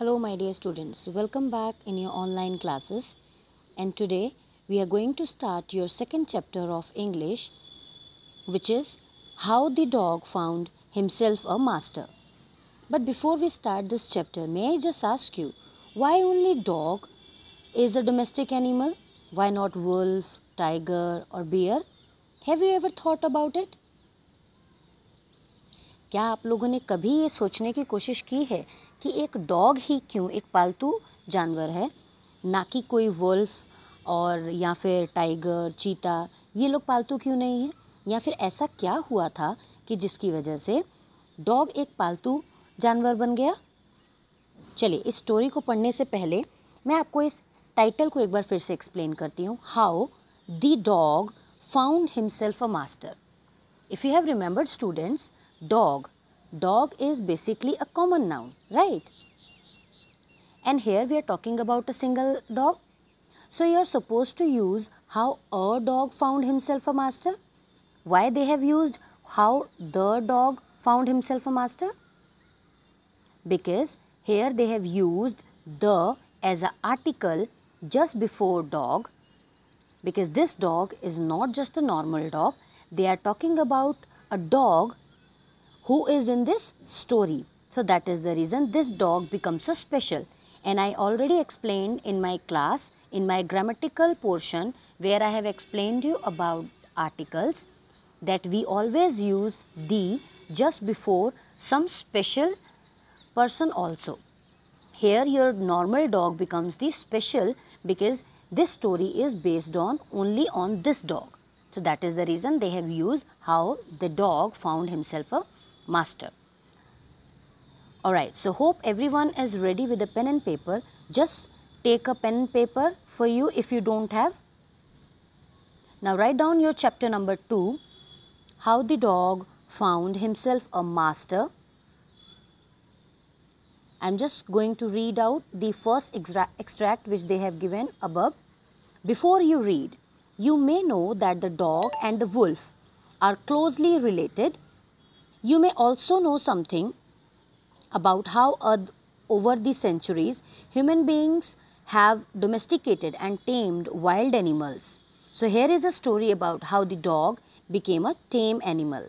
Hello my dear students, welcome back in your online classes and today we are going to start your second chapter of English which is How the Dog Found Himself a Master. But before we start this chapter, may I just ask you, why only dog is a domestic animal? Why not wolf, tiger or bear? Have you ever thought about it? क्या आप लोगों ने कभी ये सोचने की कोशिश की है कि एक डॉग ही क्यों एक पालतू जानवर है ना कि कोई वुल्फ और या फिर टाइगर चीता ये लोग पालतू क्यों नहीं हैं या फिर ऐसा क्या हुआ था कि जिसकी वजह से डॉग एक पालतू जानवर बन गया चलिए इस स्टोरी को पढ़ने से पहले मैं आपको इस टाइटल को एक बार फिर से एक्सप्लेन करती हूँ how the dog found himself a master if you have remembered students dog dog is basically a common noun, right? And here we are talking about a single dog. So you are supposed to use how a dog found himself a master. Why they have used how the dog found himself a master? Because here they have used the as an article just before dog because this dog is not just a normal dog. They are talking about a dog who is in this story. So that is the reason this dog becomes so special. And I already explained in my class, in my grammatical portion, where I have explained you about articles, that we always use the just before some special person also. Here your normal dog becomes the special because this story is based on only on this dog. So that is the reason they have used how the dog found himself a master. Alright, so hope everyone is ready with a pen and paper. Just take a pen and paper for you if you don't have. Now write down your chapter number 2, How the Dog Found Himself a Master. I am just going to read out the first extract which they have given above. Before you read, you may know that the dog and the wolf are closely related you may also know something about how over the centuries human beings have domesticated and tamed wild animals. So here is a story about how the dog became a tame animal.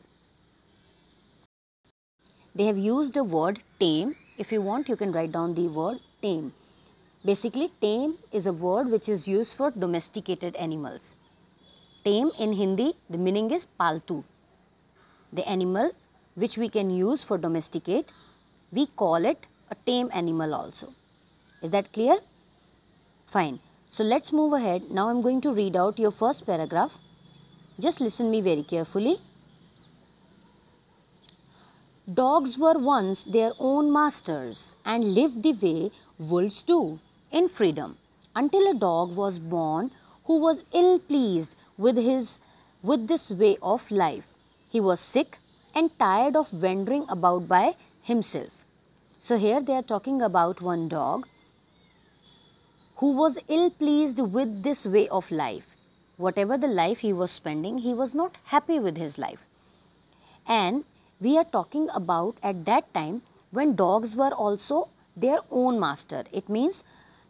They have used the word tame. If you want, you can write down the word tame. Basically, tame is a word which is used for domesticated animals. Tame in Hindi, the meaning is paltu. The animal which we can use for domesticate, we call it a tame animal also. Is that clear? Fine. So let's move ahead. Now I'm going to read out your first paragraph. Just listen me very carefully. Dogs were once their own masters and lived the way wolves do, in freedom, until a dog was born who was ill pleased with his with this way of life. He was sick and tired of wandering about by himself. So here they are talking about one dog who was ill pleased with this way of life. Whatever the life he was spending, he was not happy with his life. And we are talking about at that time when dogs were also their own master. It means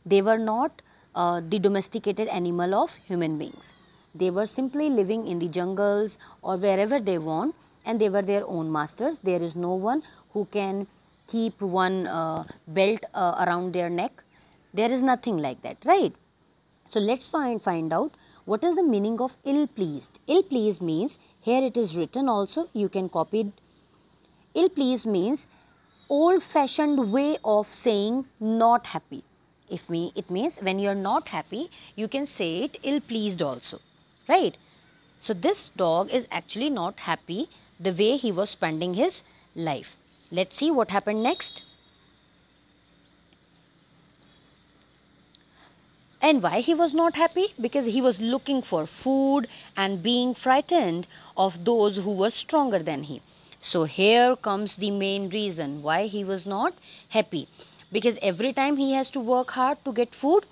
they were not uh, the domesticated animal of human beings. They were simply living in the jungles or wherever they want and they were their own masters. There is no one who can keep one uh, belt uh, around their neck. There is nothing like that, right? So let's find, find out what is the meaning of ill-pleased. Ill-pleased means, here it is written also, you can copy it. Ill-pleased means old-fashioned way of saying not happy. If me, it means when you are not happy, you can say it ill-pleased also, right? So this dog is actually not happy the way he was spending his life. Let's see what happened next. And why he was not happy? Because he was looking for food and being frightened of those who were stronger than he. So here comes the main reason why he was not happy. Because every time he has to work hard to get food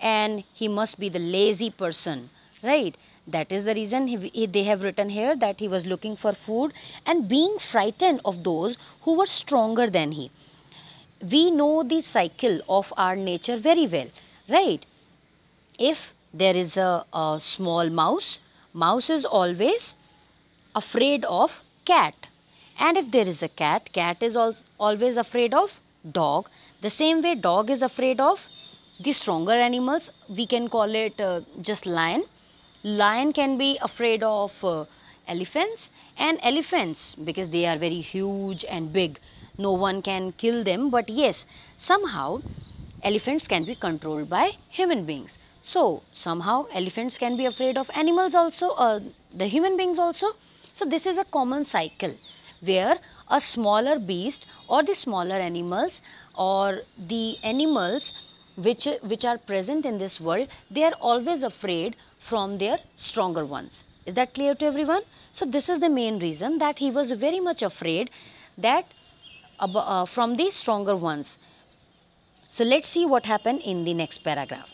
and he must be the lazy person, right? That is the reason he, they have written here that he was looking for food and being frightened of those who were stronger than he. We know the cycle of our nature very well, right? If there is a, a small mouse, mouse is always afraid of cat. And if there is a cat, cat is al always afraid of dog. The same way dog is afraid of the stronger animals, we can call it uh, just lion lion can be afraid of uh, elephants and elephants because they are very huge and big no one can kill them but yes somehow elephants can be controlled by human beings so somehow elephants can be afraid of animals also uh, the human beings also so this is a common cycle where a smaller beast or the smaller animals or the animals which which are present in this world they are always afraid from their stronger ones. Is that clear to everyone? So this is the main reason that he was very much afraid that uh, from the stronger ones. So let's see what happened in the next paragraph.